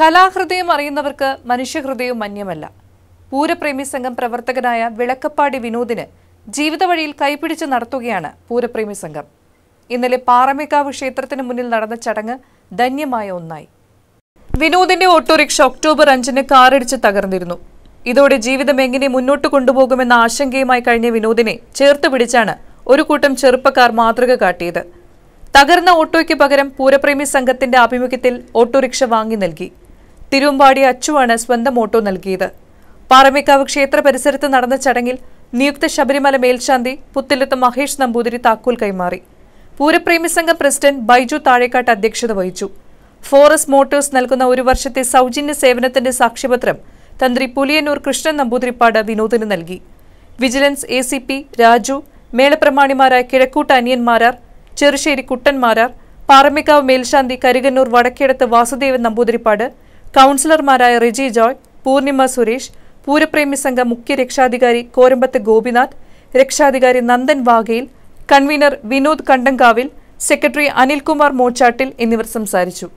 കലാഹൃദയം അറിയുന്നവർക്ക് മനുഷ്യഹൃദയം മന്യമല്ല പൂരപ്രേമി സംഘം പ്രവർത്തകനായ വിളക്കപ്പാടി വിനോദിന് ജീവിതവഴിയിൽ കൈപിടിച്ച് നടത്തുകയാണ് പൂരപ്രേമി സംഘം ഇന്നലെ പാറമേക്കാവ് ക്ഷേത്രത്തിന് മുന്നിൽ നടന്ന ചടങ്ങ് ധന്യമായ ഒന്നായി വിനോദിന്റെ ഓട്ടോറിക്ഷ ഒക്ടോബർ അഞ്ചിന് കാറിടിച്ച് തകർന്നിരുന്നു ഇതോടെ ജീവിതം എങ്ങനെ മുന്നോട്ട് കൊണ്ടുപോകുമെന്ന ആശങ്കയുമായി കഴിഞ്ഞ വിനോദിനെ ചേർത്ത് പിടിച്ചാണ് ഒരു കൂട്ടം ചെറുപ്പക്കാർ മാതൃക കാട്ടിയത് തകർന്ന ഓട്ടോയ്ക്ക് പകരം പൂരപ്രേമി സംഘത്തിന്റെ ആഭിമുഖ്യത്തിൽ ഓട്ടോറിക്ഷ വാങ്ങി നൽകി തിരുവമ്പാടി അച്ചുവാണ് സ്വന്തം ഓട്ടോ നൽകിയത് പാറമേക്കാവ് ക്ഷേത്ര പരിസരത്ത് നടന്ന ചടങ്ങിൽ നിയുക്ത ശബരിമല മേൽശാന്തി പുത്തിലത്ത് മഹേഷ് നമ്പൂതിരി താക്കോൽ കൈമാറി പൂരപ്രേമി സംഘം പ്രസിഡന്റ് ബൈജു താഴേക്കാട്ട് അധ്യക്ഷത വഹിച്ചു ഫോറസ്റ്റ് മോട്ടോഴ്സ് നൽകുന്ന ഒരു വർഷത്തെ സൗജന്യ സേവനത്തിന്റെ സാക്ഷ്യപത്രം തന്ത്രി പുലിയന്നൂർ കൃഷ്ണൻ നമ്പൂതിരിപ്പാട് വിനോദിന് നൽകി വിജിലൻസ് എ രാജു മേളപ്രമാണിമാരായ കിഴക്കൂട്ട് അനിയന്മാരാർ ചെറുശ്ശേരി കുട്ടന്മാരാർ പാറമേക്കാവ് മേൽശാന്തി കരികന്നൂർ വടക്കേടത്ത് വാസുദേവൻ നമ്പൂതിരിപ്പാട് കൗൺസിലർമാരായ റിജി ജോയ് പൂർണിമ സുരേഷ് പൂരപ്രേമി സംഘം മുഖ്യ രക്ഷാധികാരി കോരമ്പത്ത് ഗോപിനാഥ് രക്ഷാധികാരി നന്ദൻ വാഗയിൽ കൺവീനർ വിനോദ് കണ്ടങ്കാവിൽ സെക്രട്ടറി അനിൽകുമാർ മോച്ചാട്ടിൽ എന്നിവർ സംസാരിച്ചു